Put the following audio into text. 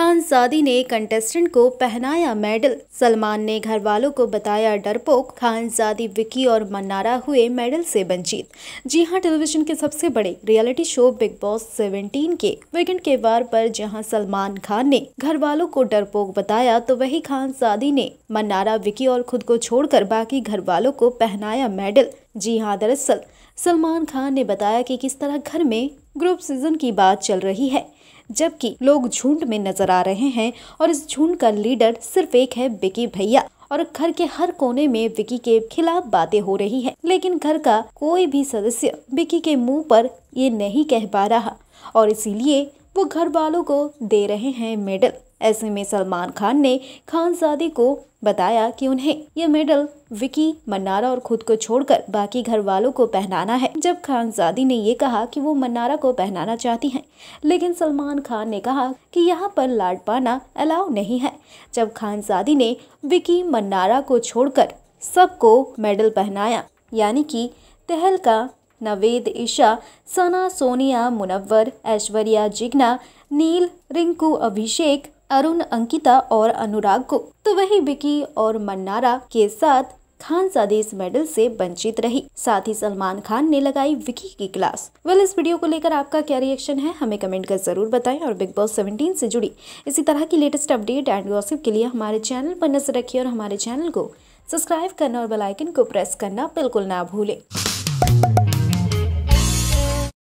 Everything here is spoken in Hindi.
खानजादी ने कंटेस्टेंट को पहनाया मेडल सलमान ने घर वालों को बताया डरपोक खानजादी विकी और मन्नारा हुए मेडल से वंचित जी हाँ टेलीविजन के सबसे बड़े रियलिटी शो बिग बॉस 17 के वीकेंड के वार पर जहां सलमान खान ने घर वालों को डरपोक बताया तो वही खानजादी ने मन्नारा विकी और खुद को छोड़कर बाकी घर वालों को पहनाया मेडल जी हाँ दरअसल सलमान खान ने बताया कि किस तरह घर में ग्रुप सीजन की बात चल रही है जबकि लोग झुंड में नजर आ रहे हैं और इस झुंड का लीडर सिर्फ एक है बिकी भैया और घर के हर कोने में विकी के खिलाफ बातें हो रही हैं लेकिन घर का कोई भी सदस्य विकी के मुंह पर ये नहीं कह पा रहा और इसीलिए वो घर वालों को दे रहे हैं मेडल ऐसे में सलमान खान ने खानजादे को बताया कि उन्हें यह मेडल विकी मन्नारा और खुद को छोड़कर बाकी घर वालों को पहनाना है जब खानजादी ने यह कहा कि वो मन्नारा को पहनाना चाहती हैं लेकिन सलमान खान ने कहा कि यहाँ पर लाड पाना अलाउ नहीं है जब खानजादी ने विकी मन्नारा को छोड़कर सबको मेडल पहनाया यानी कि तहल का नवेद ईशा सना सोनिया मुनवर ऐश्वर्या जिग्ना नील रिंकू अभिषेक अरुण अंकिता और अनुराग को तो वहीं बिकी और मन्नारा के साथ खान इस मेडल से वंचित रही साथ ही सलमान खान ने लगाई विकी की क्लास वेल इस वीडियो को लेकर आपका क्या रिएक्शन है हमें कमेंट कर जरूर बताएं और बिग बॉस 17 से जुड़ी इसी तरह की लेटेस्ट अपडेट एंड गॉसिप के लिए हमारे चैनल पर नजर रखिए और हमारे चैनल को सब्सक्राइब करना और बेलाइकन को प्रेस करना बिल्कुल ना भूलें